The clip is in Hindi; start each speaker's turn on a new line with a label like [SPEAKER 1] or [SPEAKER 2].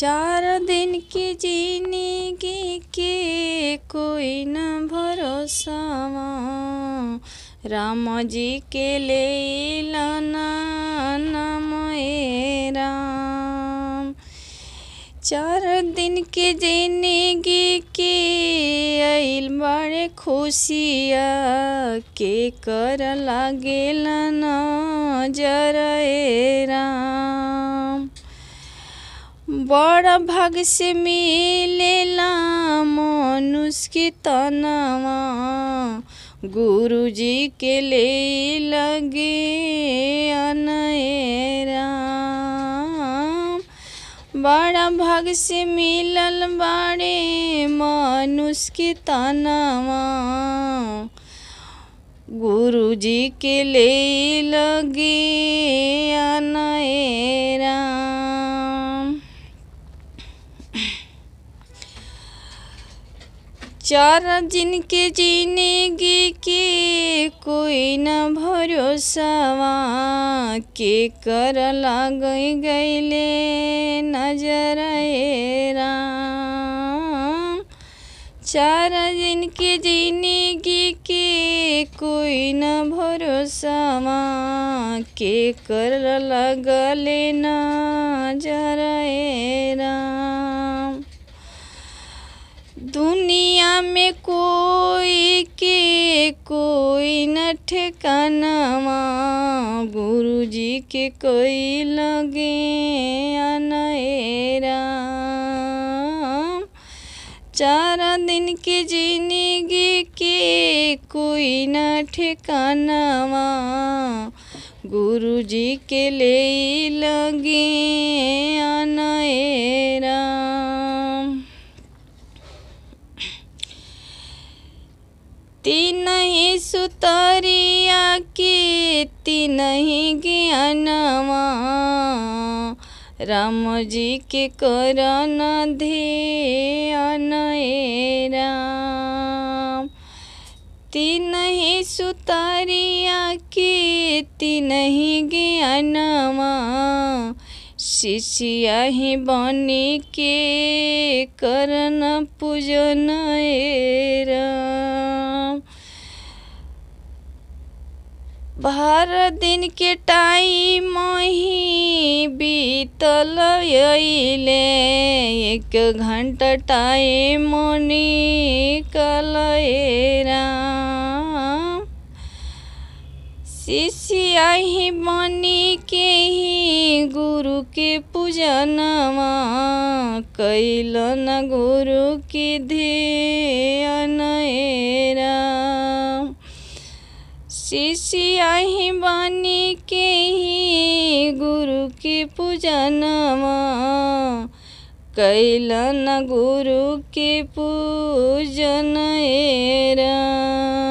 [SPEAKER 1] चार दिन की जीनी के कोई न भरोसा राम जी के ले नाम राम चार दिन के जिंदगी के आइल बड़े खुशिया के कर लगे न जर राम बड़ भाग से मिलेला मनुष्य के तनवा गुरुजी के ले लगे अनराम बड़ा भाग से मिलल बड़े मनुष्य के तनवा गुरुजी के ले लगे चारा के जिंदगी के कोई न भरोसा के कर लग गईले नजर राम चारा के जिंदगी के कोई न भरोसा के कर लगले ना में कोई के कोई न ठिकानवा गुरु जी के कोई लगे अनेरा चार दिन की जिंदगी के कोई न ठिकानवा गुरु जी के ले लगे अनेरा नहीं सुतरिया कीति नहीं ज्ञानवा राम जी के करन ध्यान राम तीन नहीं सुतरिया कीति नहीं ज्ञानवा शिष्य ही बनी के करन पूजन भर दिन के मही बीतल अइले एक घंटा टाइम मनी कल शिष्याही बनी के ही गुरु के पूजनवा कैलन गुरु की ध्यान एरा शिष्या ही के ही गुरु के पूजनमा कैलन गुरु के पूजन एरा